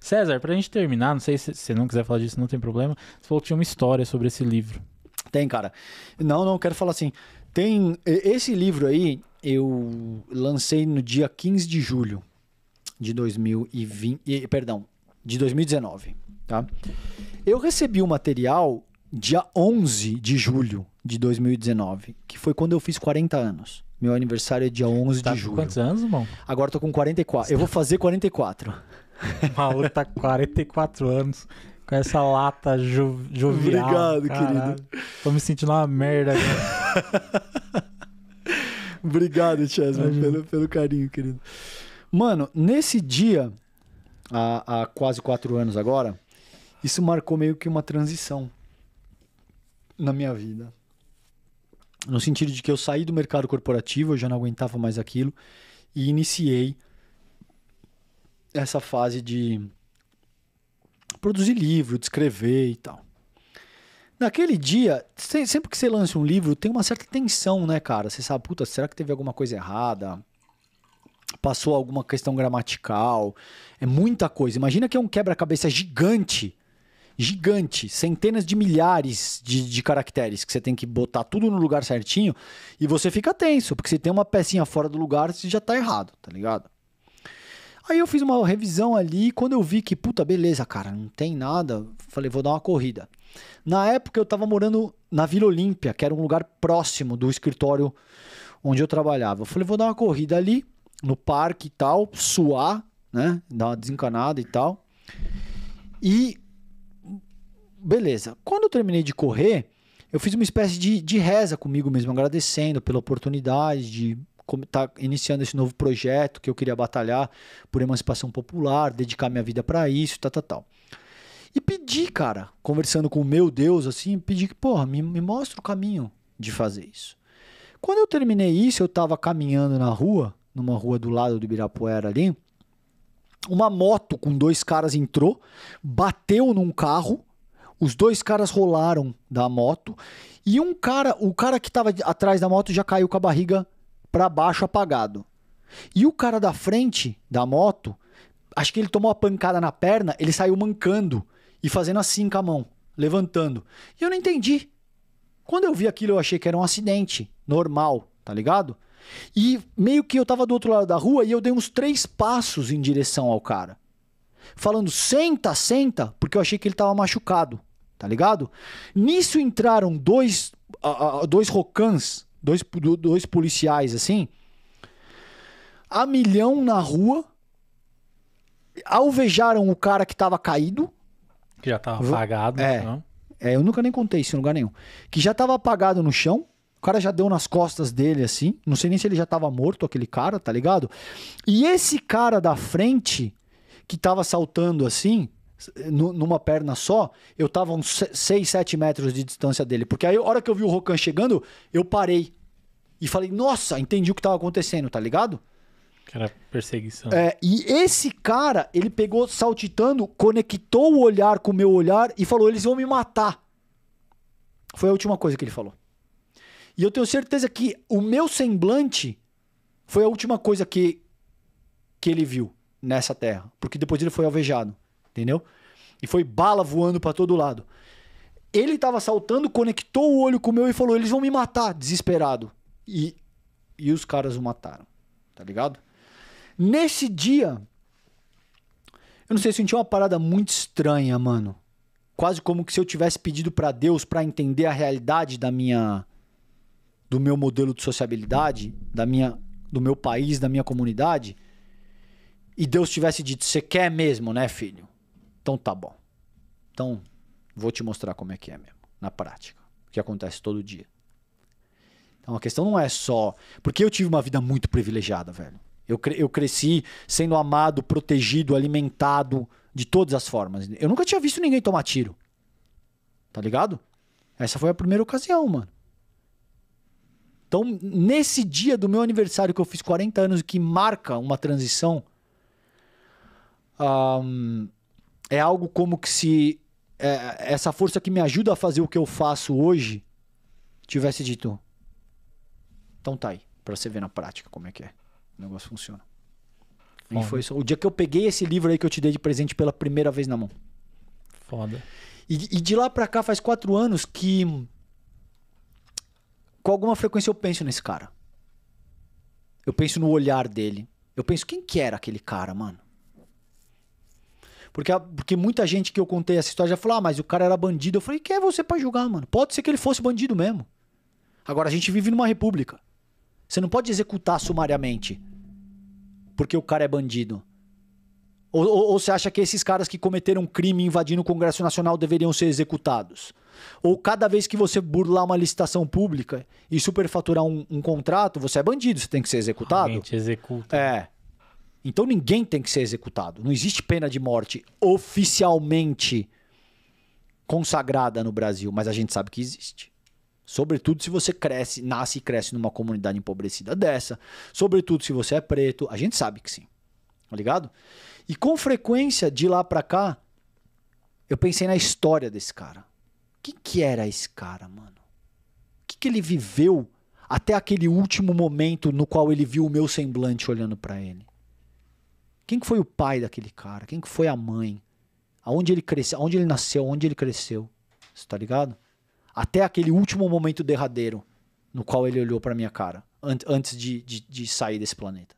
César, pra gente terminar, não sei se você não quiser falar disso, não tem problema. Você falou que tinha uma história sobre esse livro. Tem, cara. Não, não, quero falar assim. Tem. Esse livro aí, eu lancei no dia 15 de julho de 2020. Perdão, de 2019, tá? Eu recebi o material dia 11 de julho de 2019, que foi quando eu fiz 40 anos. Meu aniversário é dia 11 tá de julho. Quantos anos, irmão? Agora eu tô com 44. Eu vou fazer 44. O maluco tá com 44 anos com essa lata jo, jovial. Obrigado, caralho. querido. Tô me sentindo uma merda agora. Obrigado, Chesman, pelo, pelo carinho, querido. Mano, nesse dia, há, há quase quatro anos agora, isso marcou meio que uma transição na minha vida. No sentido de que eu saí do mercado corporativo, eu já não aguentava mais aquilo, e iniciei essa fase de produzir livro, de escrever e tal. Naquele dia, sempre que você lança um livro, tem uma certa tensão, né, cara? Você sabe, puta, será que teve alguma coisa errada? Passou alguma questão gramatical? É muita coisa. Imagina que é um quebra-cabeça gigante. Gigante, centenas de milhares de, de caracteres que você tem que botar tudo no lugar certinho e você fica tenso, porque se tem uma pecinha fora do lugar, você já tá errado, tá ligado? Aí eu fiz uma revisão ali, quando eu vi que, puta, beleza, cara, não tem nada, falei, vou dar uma corrida. Na época eu tava morando na Vila Olímpia, que era um lugar próximo do escritório onde eu trabalhava. Eu falei, vou dar uma corrida ali, no parque e tal, suar, né? Dar uma desencanada e tal. E. Beleza. Quando eu terminei de correr, eu fiz uma espécie de, de reza comigo mesmo, agradecendo pela oportunidade de tá iniciando esse novo projeto que eu queria batalhar por emancipação popular, dedicar minha vida para isso, tal, tal, tal. E pedi, cara, conversando com o meu Deus, assim, pedi que, porra, me, me o caminho de fazer isso. Quando eu terminei isso, eu tava caminhando na rua, numa rua do lado do Ibirapuera ali, uma moto com dois caras entrou, bateu num carro, os dois caras rolaram da moto e um cara, o cara que estava atrás da moto já caiu com a barriga para baixo apagado. E o cara da frente da moto, acho que ele tomou a pancada na perna, ele saiu mancando e fazendo assim com a mão, levantando. E eu não entendi. Quando eu vi aquilo, eu achei que era um acidente normal, tá ligado? E meio que eu tava do outro lado da rua e eu dei uns três passos em direção ao cara. Falando, senta, senta, porque eu achei que ele tava machucado, tá ligado? Nisso entraram dois, uh, uh, dois rocãs dois, dois policiais assim, a milhão na rua, alvejaram o cara que tava caído. Que já tava apagado. É, né? é eu nunca nem contei isso em lugar nenhum. Que já tava apagado no chão, o cara já deu nas costas dele assim, não sei nem se ele já tava morto, aquele cara, tá ligado? E esse cara da frente, que tava saltando assim, eh, numa perna só, eu tava uns 6, 7 metros de distância dele. Porque aí, a hora que eu vi o Rocan chegando, eu parei. E falei, nossa, entendi o que tava acontecendo, tá ligado? Que era perseguição. É, e esse cara, ele pegou saltitando, conectou o olhar com o meu olhar e falou: eles vão me matar. Foi a última coisa que ele falou. E eu tenho certeza que o meu semblante foi a última coisa que, que ele viu nessa terra. Porque depois ele foi alvejado entendeu? E foi bala voando para todo lado. Ele tava saltando, conectou o olho com o meu e falou: eles vão me matar, desesperado. E, e os caras o mataram, tá ligado? Nesse dia, eu não sei, senti uma parada muito estranha, mano. Quase como que se eu tivesse pedido para Deus para entender a realidade da minha do meu modelo de sociabilidade, da minha do meu país, da minha comunidade, e Deus tivesse dito: "Você quer mesmo, né, filho? Então tá bom. Então vou te mostrar como é que é mesmo, na prática, o que acontece todo dia. Então a questão não é só. Porque eu tive uma vida muito privilegiada, velho. Eu, cre eu cresci sendo amado, protegido, alimentado de todas as formas. Eu nunca tinha visto ninguém tomar tiro. Tá ligado? Essa foi a primeira ocasião, mano. Então, nesse dia do meu aniversário que eu fiz 40 anos, que marca uma transição, um, é algo como que se é, essa força que me ajuda a fazer o que eu faço hoje tivesse dito. Então tá aí, pra você ver na prática como é que é. O negócio funciona. Foda. E foi só, o dia que eu peguei esse livro aí que eu te dei de presente pela primeira vez na mão. Foda. E, e de lá pra cá faz quatro anos que. Com alguma frequência eu penso nesse cara. Eu penso no olhar dele. Eu penso, quem que era aquele cara, mano? Porque, porque muita gente que eu contei essa história já falou: ah, mas o cara era bandido. Eu falei: quem é você para julgar, mano? Pode ser que ele fosse bandido mesmo. Agora, a gente vive numa república. Você não pode executar sumariamente porque o cara é bandido. Ou, ou, ou, você acha que esses caras que cometeram crime invadindo o Congresso Nacional deveriam ser executados? Ou cada vez que você burlar uma licitação pública e superfaturar um, um contrato, você é bandido, você tem que ser executado? gente executa. É. Então ninguém tem que ser executado. Não existe pena de morte oficialmente consagrada no Brasil, mas a gente sabe que existe. Sobretudo se você cresce, nasce e cresce numa comunidade empobrecida dessa. Sobretudo se você é preto, a gente sabe que sim. Tá ligado? E com frequência, de lá pra cá, eu pensei na história desse cara. O que, que era esse cara, mano? O que, que ele viveu até aquele último momento no qual ele viu o meu semblante olhando para ele? Quem que foi o pai daquele cara? Quem que foi a mãe? Aonde ele cresceu? Aonde ele nasceu? Onde ele cresceu? Você tá ligado? Até aquele último momento derradeiro no qual ele olhou para minha cara an antes de, de, de sair desse planeta.